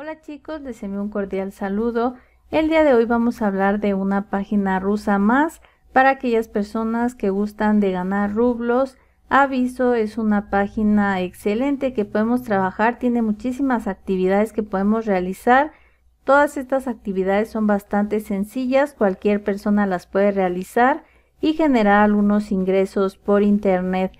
Hola chicos, les envío un cordial saludo. El día de hoy vamos a hablar de una página rusa más para aquellas personas que gustan de ganar rublos. Aviso es una página excelente que podemos trabajar, tiene muchísimas actividades que podemos realizar. Todas estas actividades son bastante sencillas, cualquier persona las puede realizar y generar algunos ingresos por internet.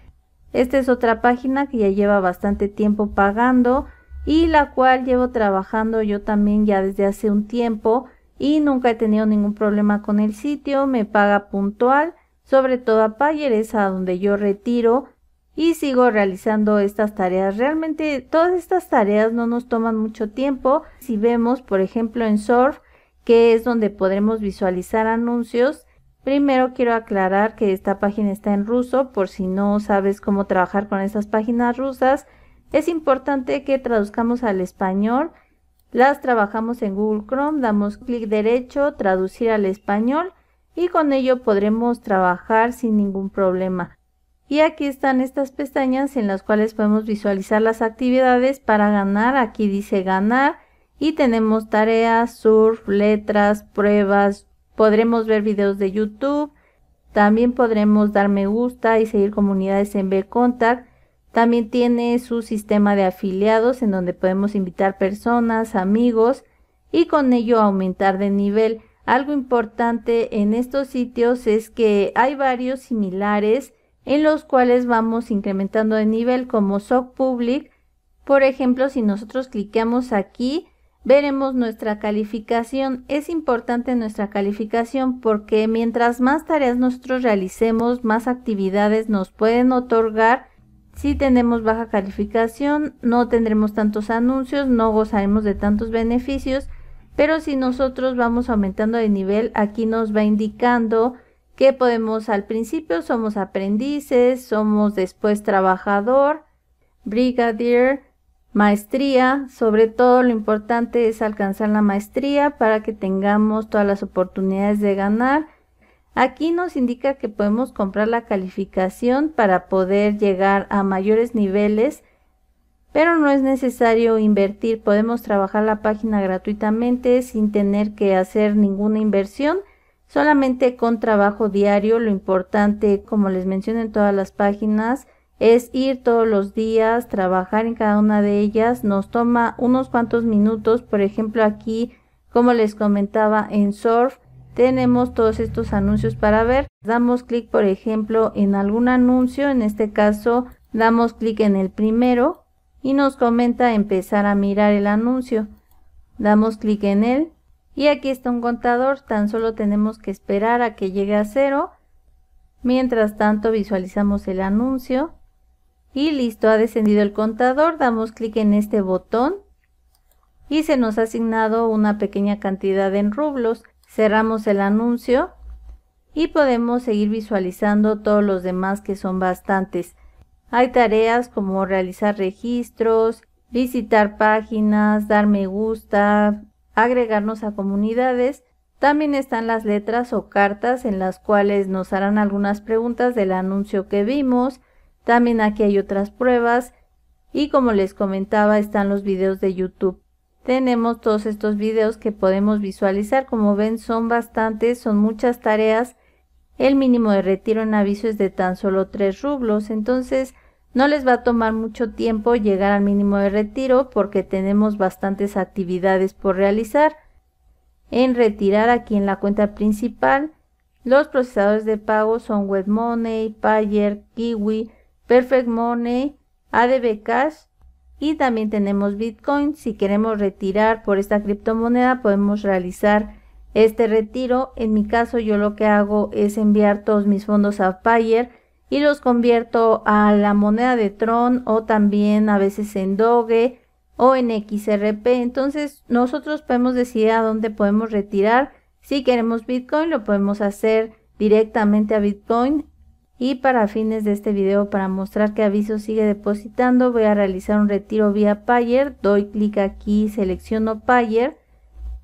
Esta es otra página que ya lleva bastante tiempo pagando y la cual llevo trabajando yo también ya desde hace un tiempo y nunca he tenido ningún problema con el sitio, me paga puntual, sobre todo a Payer a donde yo retiro y sigo realizando estas tareas. Realmente todas estas tareas no nos toman mucho tiempo. Si vemos, por ejemplo, en Surf, que es donde podremos visualizar anuncios, primero quiero aclarar que esta página está en ruso por si no sabes cómo trabajar con esas páginas rusas. Es importante que traduzcamos al español. Las trabajamos en Google Chrome, damos clic derecho, traducir al español y con ello podremos trabajar sin ningún problema. Y aquí están estas pestañas en las cuales podemos visualizar las actividades para ganar. Aquí dice ganar y tenemos tareas, surf, letras, pruebas. Podremos ver videos de YouTube. También podremos dar me gusta y seguir comunidades en B-Contact también tiene su sistema de afiliados en donde podemos invitar personas, amigos y con ello aumentar de nivel. Algo importante en estos sitios es que hay varios similares en los cuales vamos incrementando de nivel como SOC Public. Por ejemplo, si nosotros cliqueamos aquí, veremos nuestra calificación. Es importante nuestra calificación porque mientras más tareas nosotros realicemos, más actividades nos pueden otorgar si tenemos baja calificación, no tendremos tantos anuncios, no gozaremos de tantos beneficios, pero si nosotros vamos aumentando de nivel, aquí nos va indicando que podemos al principio somos aprendices, somos después trabajador, brigadier, maestría, sobre todo lo importante es alcanzar la maestría para que tengamos todas las oportunidades de ganar Aquí nos indica que podemos comprar la calificación para poder llegar a mayores niveles, pero no es necesario invertir, podemos trabajar la página gratuitamente sin tener que hacer ninguna inversión, solamente con trabajo diario, lo importante, como les mencioné en todas las páginas, es ir todos los días, trabajar en cada una de ellas, nos toma unos cuantos minutos, por ejemplo aquí, como les comentaba en Surf, tenemos todos estos anuncios para ver. Damos clic, por ejemplo, en algún anuncio, en este caso damos clic en el primero y nos comenta empezar a mirar el anuncio. Damos clic en él y aquí está un contador, tan solo tenemos que esperar a que llegue a cero. Mientras tanto visualizamos el anuncio y listo, ha descendido el contador, damos clic en este botón y se nos ha asignado una pequeña cantidad en rublos. Cerramos el anuncio y podemos seguir visualizando todos los demás que son bastantes. Hay tareas como realizar registros, visitar páginas, dar me gusta, agregarnos a comunidades. También están las letras o cartas en las cuales nos harán algunas preguntas del anuncio que vimos. También aquí hay otras pruebas y como les comentaba están los videos de YouTube tenemos todos estos videos que podemos visualizar. Como ven son bastantes, son muchas tareas. El mínimo de retiro en aviso es de tan solo 3 rublos, entonces no les va a tomar mucho tiempo llegar al mínimo de retiro porque tenemos bastantes actividades por realizar. En retirar aquí en la cuenta principal, los procesadores de pago son WebMoney, Payer, Kiwi, Perfect Money, ADB Cash y también tenemos Bitcoin. Si queremos retirar por esta criptomoneda, podemos realizar este retiro. En mi caso, yo lo que hago es enviar todos mis fondos a Payer y los convierto a la moneda de Tron o también a veces en Doge o en XRP. Entonces, nosotros podemos decidir a dónde podemos retirar. Si queremos Bitcoin, lo podemos hacer directamente a Bitcoin y para fines de este video, para mostrar que aviso sigue depositando, voy a realizar un retiro vía Payer. Doy clic aquí, selecciono Payer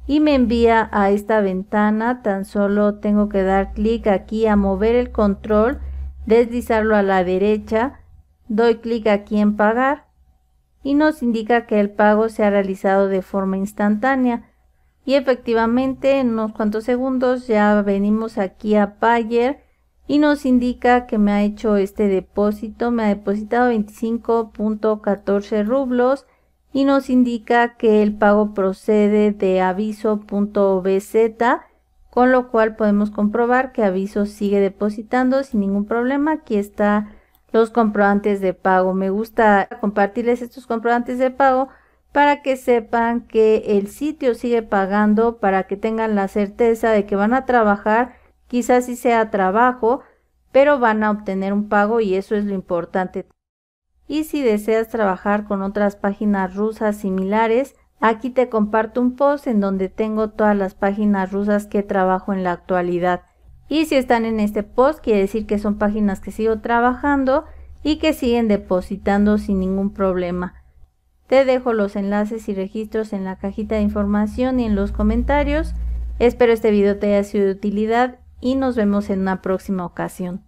y me envía a esta ventana. Tan solo tengo que dar clic aquí a mover el control, deslizarlo a la derecha. Doy clic aquí en pagar y nos indica que el pago se ha realizado de forma instantánea. Y efectivamente en unos cuantos segundos ya venimos aquí a Payer y nos indica que me ha hecho este depósito, me ha depositado 25.14 rublos y nos indica que el pago procede de aviso.bz, con lo cual podemos comprobar que aviso sigue depositando sin ningún problema. Aquí están los comprobantes de pago. Me gusta compartirles estos comprobantes de pago para que sepan que el sitio sigue pagando, para que tengan la certeza de que van a trabajar Quizás sí sea trabajo, pero van a obtener un pago y eso es lo importante. Y si deseas trabajar con otras páginas rusas similares, aquí te comparto un post en donde tengo todas las páginas rusas que trabajo en la actualidad. Y si están en este post, quiere decir que son páginas que sigo trabajando y que siguen depositando sin ningún problema. Te dejo los enlaces y registros en la cajita de información y en los comentarios. Espero este video te haya sido de utilidad y nos vemos en una próxima ocasión.